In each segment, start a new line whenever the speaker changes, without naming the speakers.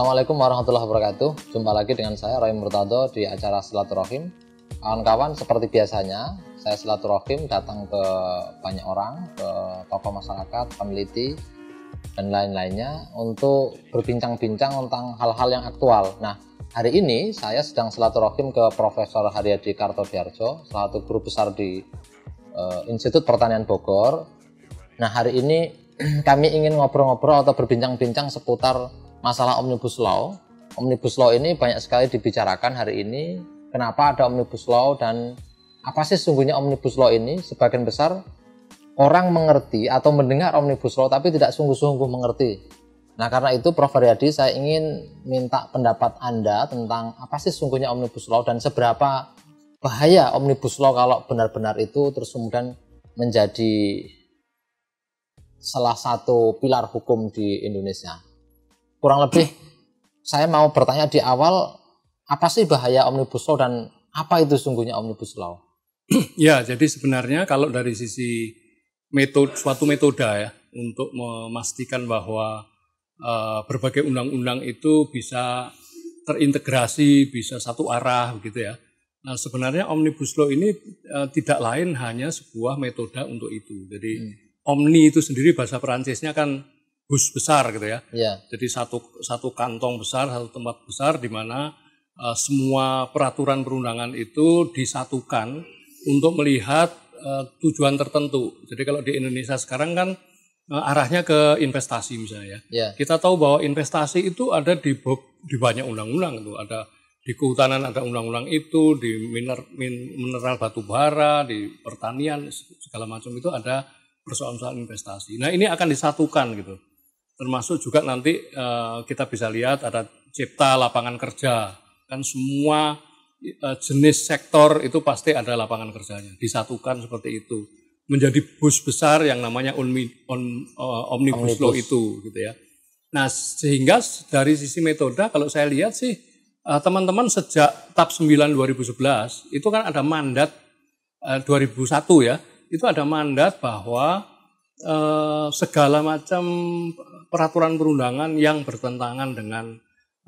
Assalamualaikum warahmatullahi wabarakatuh. Jumpa lagi dengan saya Roy Murtado di acara Silaturahim. Kawan-kawan seperti biasanya, saya Silaturahim datang ke banyak orang, ke tokoh masyarakat, peneliti, dan lain-lainnya untuk berbincang-bincang tentang hal-hal yang aktual. Nah, hari ini saya sedang silaturahim ke Profesor Haryadi Kartodiarjo, salah satu guru besar di uh, Institut Pertanian Bogor. Nah, hari ini kami ingin ngobrol-ngobrol atau berbincang-bincang seputar masalah omnibus law. Omnibus law ini banyak sekali dibicarakan hari ini. Kenapa ada omnibus law dan apa sih sesungguhnya omnibus law ini? Sebagian besar orang mengerti atau mendengar omnibus law tapi tidak sungguh-sungguh mengerti. Nah karena itu Prof. Haryadi saya ingin minta pendapat Anda tentang apa sih sesungguhnya omnibus law dan seberapa bahaya omnibus law kalau benar-benar itu terus kemudian menjadi salah satu pilar hukum di Indonesia kurang lebih saya mau bertanya di awal apa sih bahaya omnibus law dan apa itu sungguhnya omnibus law?
ya, jadi sebenarnya kalau dari sisi metode suatu metode ya untuk memastikan bahwa uh, berbagai undang-undang itu bisa terintegrasi, bisa satu arah begitu ya. Nah, sebenarnya omnibus law ini uh, tidak lain hanya sebuah metode untuk itu. Jadi hmm. omni itu sendiri bahasa Perancisnya kan bus besar gitu ya. ya. Jadi satu satu kantong besar, satu tempat besar di mana uh, semua peraturan perundangan itu disatukan untuk melihat uh, tujuan tertentu. Jadi kalau di Indonesia sekarang kan uh, arahnya ke investasi misalnya ya. Ya. Kita tahu bahwa investasi itu ada di di banyak undang-undang itu ada di kehutanan ada undang-undang itu, di miner, min, mineral batu bara, di pertanian segala macam itu ada persoalan-persoalan investasi. Nah ini akan disatukan gitu termasuk juga nanti e, kita bisa lihat ada cipta lapangan kerja kan semua e, jenis sektor itu pasti ada lapangan kerjanya disatukan seperti itu menjadi bus besar yang namanya onmi, on, uh, omnibus, eh, omnibus law itu gitu ya nah sehingga dari sisi metode kalau saya lihat sih teman-teman uh, sejak TAP 9 2011 itu kan ada mandat uh, 2001 ya itu ada mandat bahwa uh, segala macam peraturan perundangan yang bertentangan dengan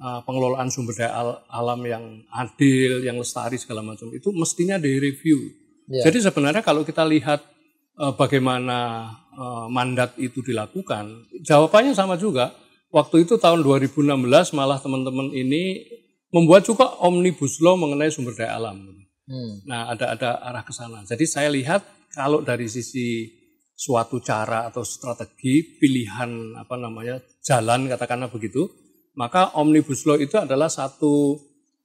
uh, pengelolaan sumber daya al alam yang adil, yang lestari segala macam itu mestinya direview. Ya. Jadi sebenarnya kalau kita lihat uh, bagaimana uh, mandat itu dilakukan, jawabannya sama juga. Waktu itu tahun 2016 malah teman-teman ini membuat juga omnibus law mengenai sumber daya alam. Hmm. Nah, ada ada arah ke sana. Jadi saya lihat kalau dari sisi suatu cara atau strategi pilihan apa namanya jalan katakanlah begitu, maka omnibus law itu adalah satu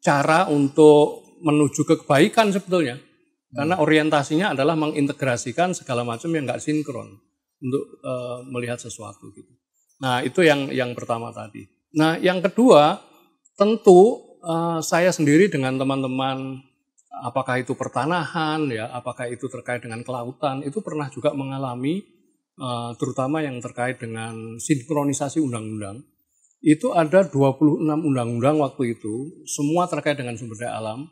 cara untuk menuju ke kebaikan sebetulnya. Karena hmm. orientasinya adalah mengintegrasikan segala macam yang nggak sinkron untuk e, melihat sesuatu gitu. Nah itu yang yang pertama tadi. Nah yang kedua tentu e, saya sendiri dengan teman-teman apakah itu pertanahan ya apakah itu terkait dengan kelautan itu pernah juga mengalami eh, terutama yang terkait dengan sinkronisasi undang-undang itu ada 26 undang-undang waktu itu semua terkait dengan sumber daya alam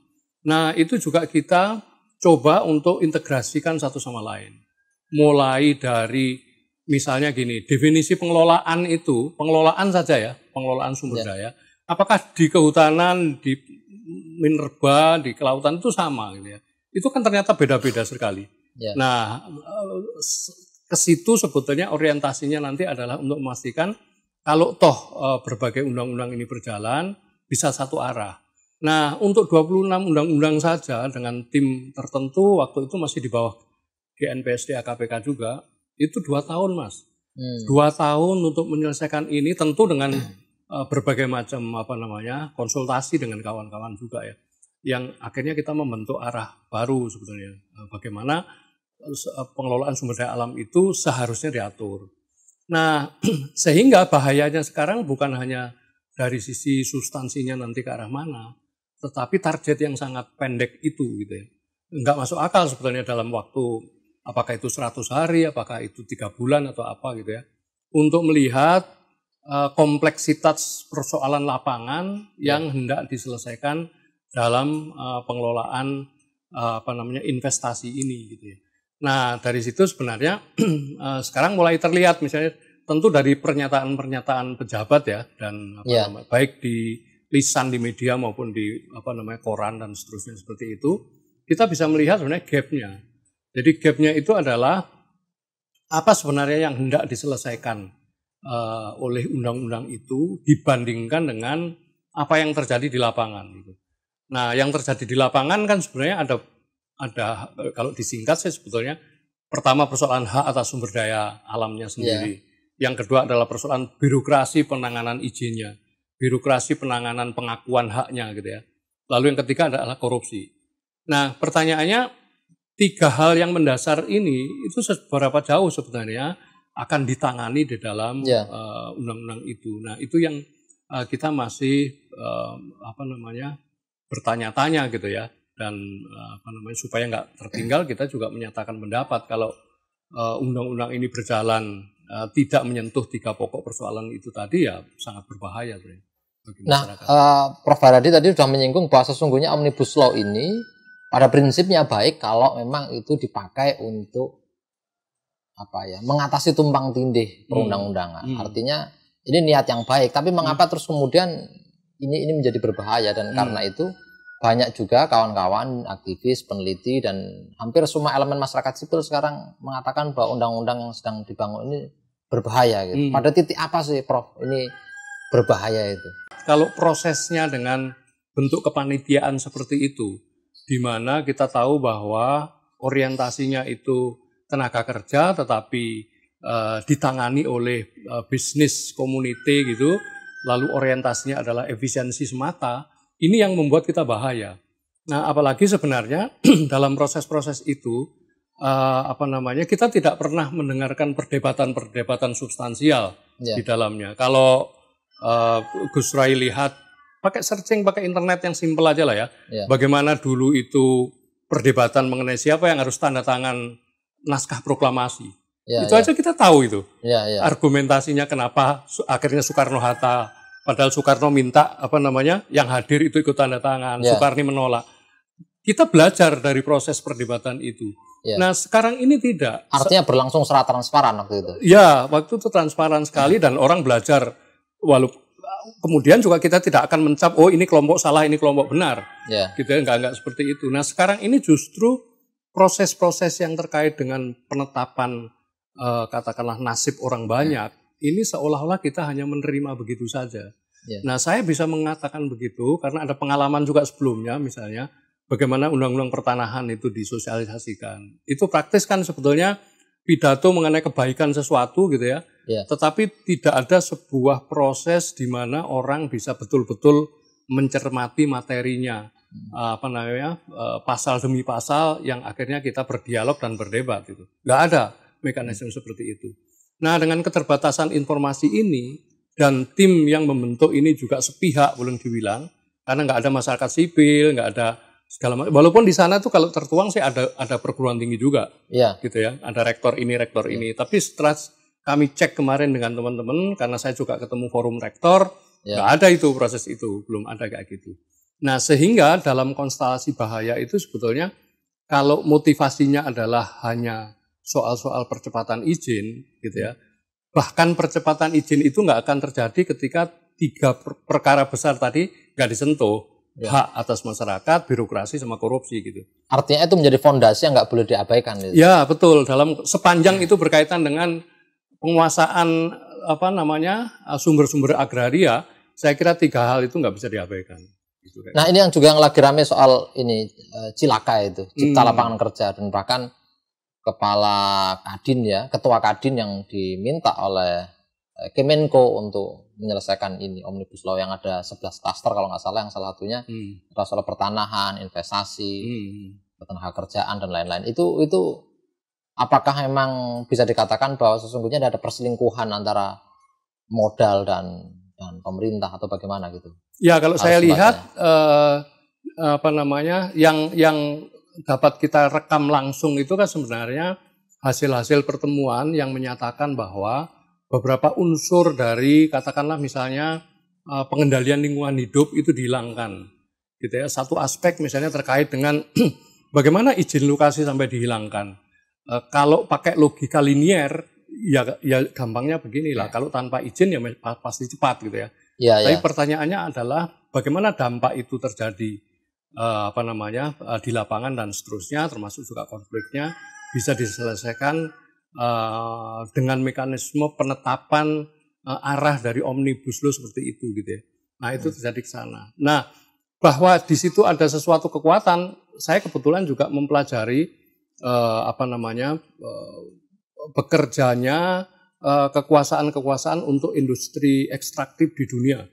nah itu juga kita coba untuk integrasikan satu sama lain mulai dari misalnya gini definisi pengelolaan itu pengelolaan saja ya pengelolaan sumber ya. daya apakah di kehutanan di minerba di kelautan itu sama gitu ya. Itu kan ternyata beda-beda sekali. Ya. Nah, eh, ke situ sebetulnya orientasinya nanti adalah untuk memastikan kalau toh eh, berbagai undang-undang ini berjalan bisa satu arah. Nah, untuk 26 undang-undang saja dengan tim tertentu waktu itu masih di bawah GNPSD akpk juga, itu dua tahun mas. Hmm. Dua tahun untuk menyelesaikan ini tentu dengan Eh, berbagai macam apa namanya konsultasi dengan kawan-kawan juga ya yang akhirnya kita membentuk arah baru sebetulnya eh, bagaimana eh, pengelolaan sumber daya alam itu seharusnya diatur. Nah, sehingga bahayanya sekarang bukan hanya dari sisi substansinya nanti ke arah mana, tetapi target yang sangat pendek itu gitu ya. Enggak masuk akal sebetulnya dalam waktu apakah itu 100 hari, apakah itu tiga bulan atau apa gitu ya. Untuk melihat Eh, kompleksitas persoalan lapangan ya. yang hendak diselesaikan dalam uh, pengelolaan uh, apa namanya investasi ini gitu ya. Nah, dari situ sebenarnya uh, sekarang mulai terlihat misalnya tentu dari pernyataan-pernyataan pejabat ya dan apa yeah. namanya, baik di lisan di media maupun di apa namanya koran dan seterusnya seperti itu, kita bisa melihat sebenarnya gapnya. Jadi gapnya itu adalah apa sebenarnya yang hendak diselesaikan Eh, oleh undang-undang itu dibandingkan dengan apa yang terjadi di lapangan. Gitu. Nah, yang terjadi di lapangan kan sebenarnya ada ada eh, kalau disingkat sih sebetulnya pertama persoalan hak atas sumber daya alamnya sendiri. Yeah. Yang kedua adalah persoalan birokrasi penanganan izinnya, birokrasi penanganan pengakuan haknya gitu ya. Lalu yang ketiga adalah korupsi. Nah, pertanyaannya tiga hal yang mendasar ini itu seberapa jauh sebenarnya akan ditangani di dalam ya. eh, undang-undang yeah. uh, itu. Nah, itu yang uh, kita masih uh, apa namanya bertanya-tanya gitu ya dan uh, apa namanya supaya nggak tertinggal kita juga menyatakan pendapat kalau undang-undang uh, ini berjalan uh, tidak menyentuh tiga pokok persoalan itu tadi ya sangat berbahaya bagi
Nah, uh, Prof. Haradi tadi sudah menyinggung bahwa sesungguhnya omnibus law ini pada prinsipnya baik kalau memang itu dipakai untuk apa ya mengatasi tumpang tindih hmm. perundang-undangan. Hmm. Artinya ini niat yang baik, tapi hmm. mengapa hmm. terus kemudian ini ini menjadi berbahaya dan hmm. karena itu banyak juga kawan-kawan aktivis, peneliti dan hampir semua elemen masyarakat sipil sekarang mengatakan bahwa undang-undang yang sedang dibangun ini
berbahaya gitu. Hmm. Pada
titik apa sih Prof ini
berbahaya itu? Kalau prosesnya dengan bentuk kepanitiaan seperti itu di mana kita tahu bahwa orientasinya itu tenaga kerja tetapi uh, ditangani oleh uh, bisnis community gitu, lalu orientasinya adalah efisiensi semata, ini yang membuat kita bahaya. Nah, apalagi sebenarnya dalam proses-proses itu uh, apa namanya kita tidak pernah mendengarkan perdebatan-perdebatan substansial yeah. di dalamnya. Kalau uh, Gus Rai lihat pakai searching pakai internet yang simple aja lah ya. Yeah. Bagaimana dulu itu perdebatan mengenai siapa yang harus tanda tangan naskah proklamasi. Ya, itu ya. aja kita tahu itu. Ya, ya. Argumentasinya kenapa akhirnya Soekarno Hatta padahal Soekarno minta apa namanya yang hadir itu ikut tanda tangan, ya. Soekarni menolak. Kita belajar dari proses perdebatan itu. Ya. Nah sekarang ini tidak. Artinya
berlangsung secara transparan waktu itu.
Ya waktu itu transparan sekali dan orang belajar walaupun kemudian juga kita tidak akan mencap oh ini kelompok salah ini kelompok benar. Ya. Gitu ya, nggak nggak seperti itu. Nah sekarang ini justru proses-proses yang terkait dengan penetapan uh, katakanlah nasib orang ya. banyak ini seolah-olah kita hanya menerima begitu saja. Ya. Nah, saya bisa mengatakan begitu karena ada pengalaman juga sebelumnya misalnya bagaimana undang-undang pertanahan itu disosialisasikan. Itu praktis kan sebetulnya pidato mengenai kebaikan sesuatu gitu ya. ya. Tetapi tidak ada sebuah proses di mana orang bisa betul-betul mencermati materinya. Hmm. Eh, apa namanya eh, pasal demi pasal yang akhirnya kita berdialog dan berdebat itu nggak ada mekanisme hmm. seperti itu nah dengan keterbatasan informasi ini dan tim yang membentuk ini juga sepihak belum dibilang karena nggak ada masyarakat sipil nggak ada segala macam walaupun di sana tuh kalau tertuang sih ada ada perguruan tinggi juga ya. gitu ya ada rektor ini rektor ya. ini iya. tapi setelah kami cek kemarin dengan teman-teman karena saya juga ketemu forum rektor iya. nggak ada itu proses itu belum ada kayak gitu Nah, sehingga dalam konstelasi bahaya itu sebetulnya kalau motivasinya adalah hanya soal-soal percepatan izin, gitu ya. Bahkan percepatan izin itu nggak akan terjadi ketika tiga perkara besar tadi nggak disentuh. Ya. Hak atas masyarakat, birokrasi, sama korupsi gitu.
Artinya itu menjadi fondasi yang nggak boleh diabaikan. Gitu.
Ya, betul. Dalam sepanjang itu berkaitan dengan penguasaan apa namanya sumber-sumber agraria, saya kira tiga hal itu nggak bisa diabaikan.
Gitu, nah ini yang juga yang lagi rame soal ini eh, cilaka itu cipta hmm. lapangan kerja dan bahkan kepala kadin ya ketua kadin yang diminta oleh eh, Kemenko untuk menyelesaikan ini omnibus law yang ada 11 klaster kalau nggak salah yang salah satunya hmm. soal pertanahan, investasi, hmm. ketenaga kerjaan dan lain-lain itu itu apakah memang bisa dikatakan bahwa sesungguhnya ada perselingkuhan antara modal dan dengan pemerintah atau bagaimana gitu?
Ya kalau saya lihat ya. eh, eh, apa namanya yang yang dapat kita rekam langsung itu kan sebenarnya hasil-hasil pertemuan yang menyatakan bahwa beberapa unsur dari katakanlah misalnya eh, pengendalian lingkungan hidup itu dihilangkan gitu ya satu aspek misalnya terkait dengan bagaimana izin lokasi sampai dihilangkan e, kalau pakai logika linier ya ya gampangnya beginilah. Ya. Kalau tanpa izin ya pasti cepat gitu ya. ya Tapi ya. pertanyaannya adalah bagaimana dampak itu terjadi uh, apa namanya uh, di lapangan dan seterusnya, termasuk juga konfliknya bisa diselesaikan uh, dengan mekanisme penetapan uh, arah dari omnibus law seperti itu gitu ya. Nah itu hmm. terjadi ke sana. Nah bahwa di situ ada sesuatu kekuatan, saya kebetulan juga mempelajari uh, apa namanya uh, bekerjanya eh, kekuasaan-kekuasaan untuk industri ekstraktif di dunia.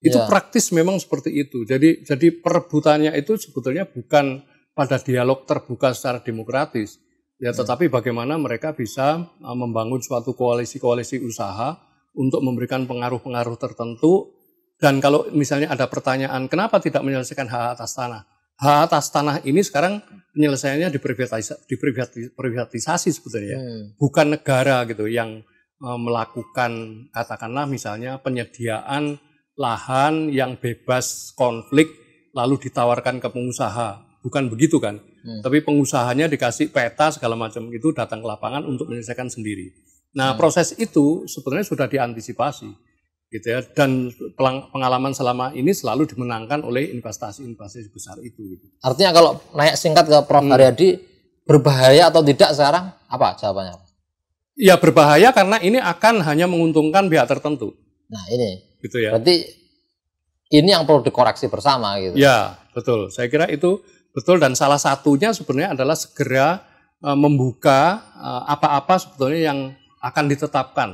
Itu ya. praktis memang seperti itu. Jadi jadi perebutannya itu sebetulnya bukan pada dialog terbuka secara demokratis. Ya, iya. tetapi bagaimana mereka bisa eh, membangun suatu koalisi-koalisi usaha untuk memberikan pengaruh-pengaruh tertentu dan kalau misalnya ada pertanyaan kenapa tidak menyelesaikan hak atas tanah? hak atas tanah ini sekarang penyelesaiannya diprivatisasi, diprivatisasi sebetulnya, ya. hmm. bukan negara gitu yang e, melakukan katakanlah misalnya penyediaan lahan yang bebas konflik lalu ditawarkan ke pengusaha, bukan begitu kan? Hmm. Tapi pengusahanya dikasih peta segala macam itu datang ke lapangan untuk menyelesaikan sendiri. Nah hmm. proses itu sebetulnya sudah diantisipasi gitu ya dan pengalaman selama ini selalu dimenangkan oleh investasi-investasi besar itu gitu.
Artinya kalau naik singkat ke Prof hmm. Haryadi berbahaya atau tidak sekarang
apa jawabannya? Ya berbahaya karena ini akan hanya menguntungkan pihak tertentu. Nah ini. Gitu ya. Berarti ini yang perlu dikoreksi bersama gitu. Ya betul. Saya kira itu betul dan salah satunya sebenarnya adalah segera eh, membuka eh, apa-apa sebetulnya yang akan ditetapkan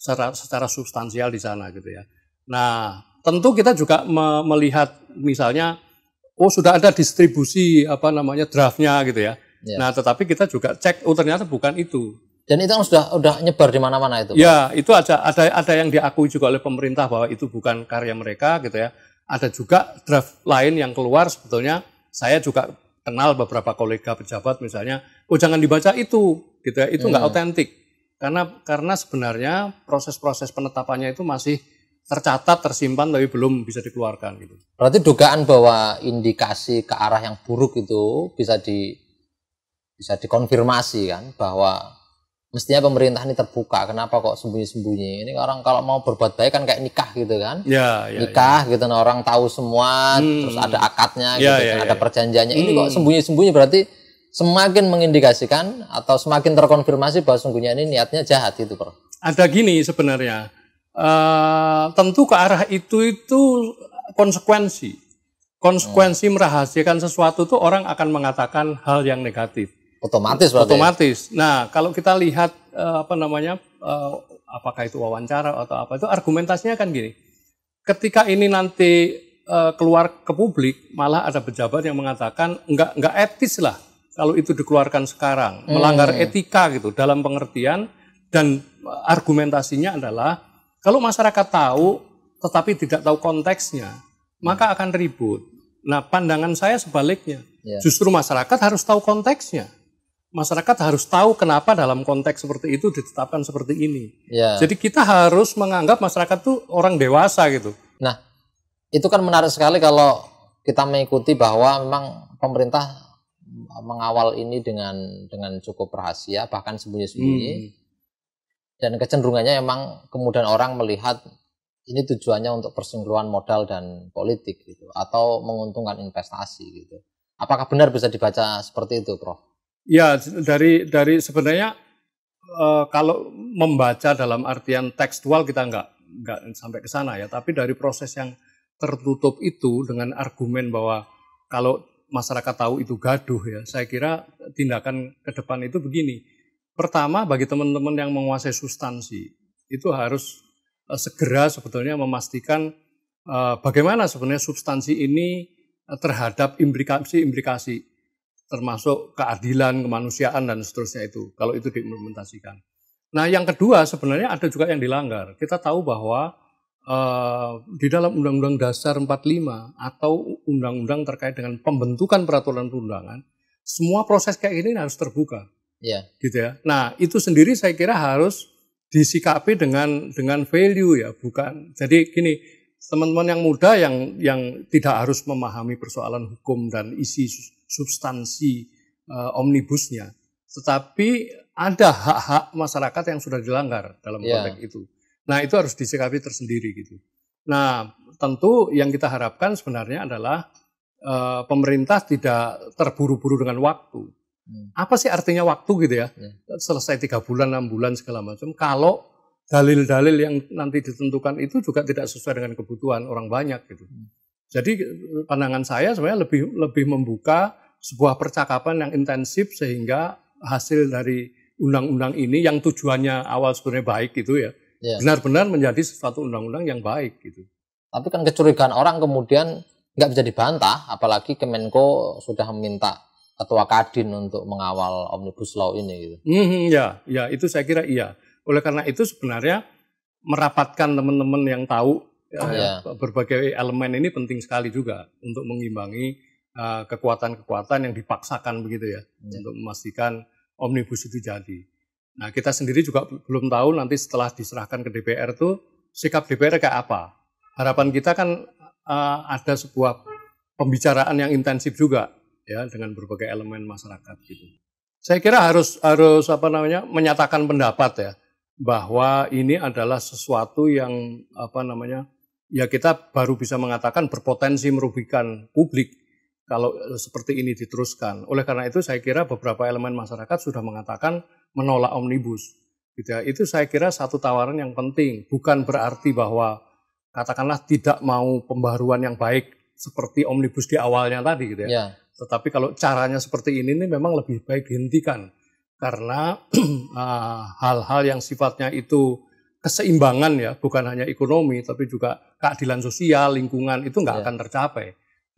secara, secara substansial di sana gitu ya. Nah, tentu kita juga me melihat misalnya oh sudah ada distribusi apa namanya draftnya gitu ya. ya. Nah, tetapi kita juga cek oh ternyata bukan itu. Dan itu kan sudah nyebar di mana-mana itu. Ya, itu ada ada ada yang diakui juga oleh pemerintah bahwa itu bukan karya mereka gitu ya. Ada juga draft lain yang keluar sebetulnya saya juga kenal beberapa kolega pejabat misalnya, oh jangan dibaca itu gitu ya, itu nggak hmm. otentik karena karena sebenarnya proses-proses penetapannya itu masih tercatat tersimpan tapi belum bisa dikeluarkan gitu.
Berarti dugaan bahwa indikasi ke arah yang buruk itu bisa di bisa dikonfirmasi kan bahwa mestinya pemerintah ini terbuka kenapa kok sembunyi-sembunyi ini orang kalau mau berbuat baik kan kayak nikah gitu kan ya, ya, ya. nikah ya. gitu nah orang tahu semua hmm. terus ada akadnya ya, gitu ya, kan, ya, ada perjanjiannya hmm. ini kok hmm. sembunyi-sembunyi berarti semakin mengindikasikan atau semakin terkonfirmasi bahwa sungguhnya ini niatnya jahat itu, Prof.
Ada gini sebenarnya. Uh, tentu ke arah itu itu konsekuensi. Konsekuensi hmm. merahasiakan sesuatu itu orang akan mengatakan hal yang negatif. Otomatis berarti. Ya? Otomatis. Nah, kalau kita lihat uh, apa namanya uh, apakah itu wawancara atau apa itu argumentasinya kan gini. Ketika ini nanti uh, keluar ke publik, malah ada pejabat yang mengatakan enggak enggak etis lah kalau itu dikeluarkan sekarang hmm. melanggar etika gitu dalam pengertian dan argumentasinya adalah kalau masyarakat tahu tetapi tidak tahu konteksnya maka hmm. akan ribut. Nah pandangan saya sebaliknya yeah. justru masyarakat harus tahu konteksnya. Masyarakat harus tahu kenapa dalam konteks seperti itu ditetapkan seperti ini. Yeah. Jadi kita harus menganggap masyarakat tuh orang dewasa
gitu. Nah, itu kan menarik sekali kalau kita mengikuti bahwa memang pemerintah mengawal ini dengan dengan cukup rahasia bahkan sembunyi-sembunyi hmm. dan kecenderungannya emang kemudian orang melihat ini tujuannya untuk persinggulan modal dan politik gitu atau menguntungkan investasi gitu apakah benar bisa dibaca seperti itu Prof?
Ya dari dari sebenarnya e, kalau membaca dalam artian tekstual kita nggak nggak sampai ke sana ya tapi dari proses yang tertutup itu dengan argumen bahwa kalau masyarakat tahu itu gaduh ya. Saya kira tindakan ke depan itu begini. Pertama bagi teman-teman yang menguasai substansi itu harus eh, segera sebetulnya memastikan eh, bagaimana sebenarnya substansi ini eh, terhadap implikasi-implikasi termasuk keadilan, kemanusiaan dan seterusnya itu kalau itu diimplementasikan. Nah, yang kedua sebenarnya ada juga yang dilanggar. Kita tahu bahwa Eh, di dalam Undang-Undang Dasar 45 atau undang-undang terkait dengan pembentukan peraturan perundangan, semua proses kayak ini harus terbuka. Ya. Gitu ya. Nah, itu sendiri saya kira harus disikapi dengan dengan value ya, bukan. Jadi gini, teman-teman yang muda yang yang tidak harus memahami persoalan hukum dan isi substansi uh, omnibusnya, tetapi ada hak-hak masyarakat yang sudah dilanggar dalam iya. konteks ya. itu. Nah, itu harus disikapi tersendiri gitu. Nah, tentu yang kita harapkan sebenarnya adalah e, pemerintah tidak terburu-buru dengan waktu. Hmm. Apa sih artinya waktu gitu ya? ya? Selesai tiga bulan, enam bulan segala macam. Kalau dalil-dalil yang nanti ditentukan itu juga tidak sesuai dengan kebutuhan orang banyak gitu. Hmm. Jadi pandangan saya sebenarnya lebih lebih membuka sebuah percakapan yang intensif sehingga hasil dari undang-undang ini yang tujuannya awal sebenarnya baik gitu ya benar iya. benar-benar menjadi sesuatu undang-undang yang baik gitu.
Tapi kan kecurigaan orang kemudian nggak bisa dibantah, apalagi Kemenko sudah
meminta Ketua Kadin untuk mengawal omnibus law ini gitu. Mm-hmm, ya, ya itu saya kira iya. Oleh karena itu sebenarnya merapatkan teman-teman yang tahu ya, oh, ya, ya. berbagai elemen ini penting sekali juga untuk mengimbangi kekuatan eh, kekuatan-kekuatan yang dipaksakan begitu ya, ya. untuk memastikan omnibus itu jadi. Nah, kita sendiri juga belum tahu nanti setelah diserahkan ke DPR itu sikap DPR kayak apa. Harapan kita kan uh, ada sebuah pembicaraan yang intensif juga ya dengan berbagai elemen masyarakat gitu. Saya kira harus harus apa namanya menyatakan pendapat ya bahwa ini adalah sesuatu yang apa namanya ya kita baru bisa mengatakan berpotensi merugikan publik kalau eh, seperti ini diteruskan. Oleh karena itu saya kira beberapa elemen masyarakat sudah mengatakan menolak omnibus. Gitu ya. Itu saya kira satu tawaran yang penting. Bukan berarti bahwa katakanlah tidak mau pembaruan yang baik seperti omnibus di awalnya tadi gitu ya. ya. Tetapi kalau caranya seperti ini ini memang lebih baik dihentikan karena ah, hal-hal yang sifatnya itu keseimbangan ya, bukan hanya ekonomi tapi juga keadilan sosial, lingkungan itu nggak ya. akan tercapai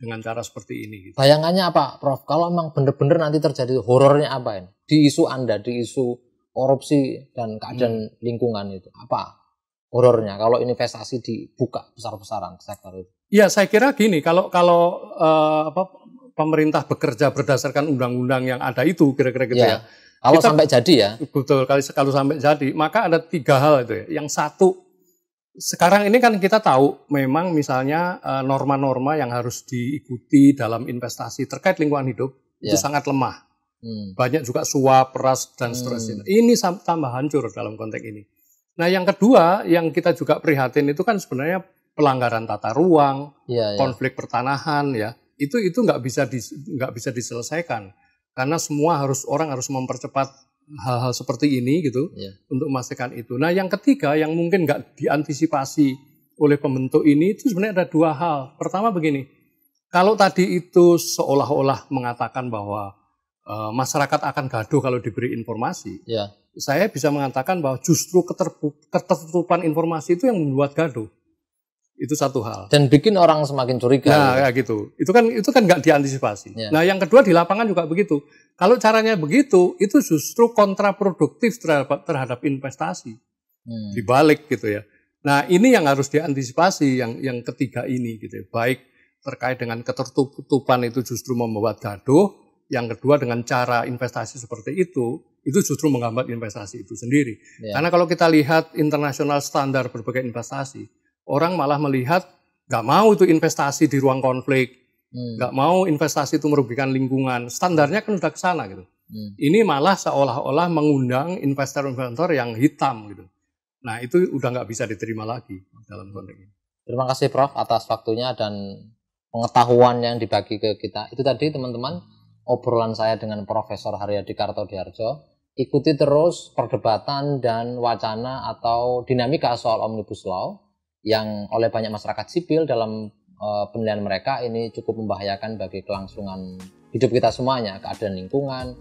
dengan cara seperti ini.
Gitu. Bayangannya apa, Prof? Kalau memang benar-benar nanti terjadi horornya
apa ini? Di isu Anda, di isu korupsi
dan keadaan hmm. lingkungan itu apa horornya kalau investasi dibuka besar-besaran sektor itu?
Ya saya kira gini kalau kalau uh, apa pemerintah bekerja berdasarkan undang-undang yang ada itu kira-kira gitu ya. ya. Kalau kita, sampai jadi ya. Betul kalau sampai jadi maka ada tiga hal itu ya. Yang satu sekarang ini kan kita tahu memang misalnya eh, norma-norma yang harus diikuti dalam investasi terkait lingkungan hidup yeah. itu ya. sangat lemah. Hmm. Banyak juga suap, peras dan hmm. seterusnya. Ini tambah hancur dalam konteks ini. Nah, yang kedua yang kita juga prihatin itu kan sebenarnya pelanggaran tata ruang,
ya, ya. konflik
pertanahan ya. Itu itu nggak bisa di, nggak bisa diselesaikan karena semua harus orang harus mempercepat hal-hal seperti ini gitu ya. untuk memastikan itu. Nah yang ketiga yang mungkin nggak diantisipasi oleh pembentuk ini itu sebenarnya ada dua hal. Pertama begini, kalau tadi itu seolah-olah mengatakan bahwa uh, masyarakat akan gaduh kalau diberi informasi, ya. saya bisa mengatakan bahwa justru ketertutupan informasi itu yang membuat gaduh. Itu satu hal. Dan bikin orang semakin curiga. Nah, ya. gitu. Itu kan itu kan nggak diantisipasi. Ya. Nah, yang kedua di lapangan juga begitu. Kalau caranya begitu, itu justru kontraproduktif terhadap terhadap investasi. Hmm. Dibalik gitu ya. Nah, ini yang harus diantisipasi yang yang ketiga ini gitu ya. Baik terkait dengan ketertutupan itu justru membuat gaduh, yang kedua dengan cara investasi seperti itu itu justru menghambat investasi itu sendiri. Ya. Karena kalau kita lihat internasional standar berbagai investasi, orang malah melihat gak mau itu investasi di ruang konflik, hmm. nggak hmm. mau investasi itu merugikan lingkungan. Standarnya kan udah ke sana gitu. Hmm. Ini malah seolah-olah mengundang investor-investor yang hitam gitu. Nah itu udah gak bisa diterima lagi dalam konteks ini. Terima kasih
Prof atas waktunya dan pengetahuan yang dibagi ke kita. Itu tadi teman-teman obrolan saya dengan Profesor Haryadi Kartodiarjo. Ikuti terus perdebatan dan wacana atau dinamika soal Omnibus Law yang oleh banyak masyarakat sipil dalam uh, penilaian mereka ini cukup membahayakan bagi kelangsungan hidup kita semuanya, keadaan lingkungan,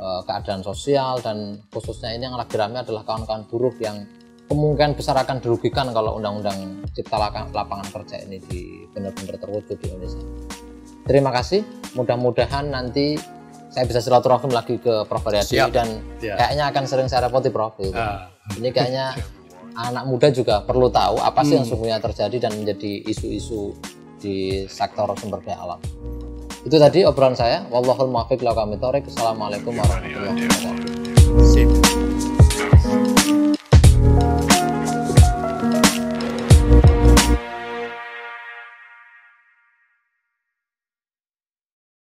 uh, keadaan sosial dan khususnya ini yang lagi ramai adalah kawan-kawan buruh yang kemungkinan besar akan dirugikan kalau undang-undang cipta lapangan kerja ini di benar-benar terwujud di Indonesia. Terima kasih. Mudah-mudahan nanti saya bisa silaturahim lagi ke Prof Yadi dan ya. kayaknya akan sering saya repoti Prof. Ya. Ini kayaknya anak muda juga perlu tahu apa sih yang sesungguhnya hmm. terjadi dan menjadi isu-isu di sektor sumber daya alam. Itu tadi obrolan saya. Wallahul muwaffiq Assalamualaikum warahmatullahi wabarakatuh.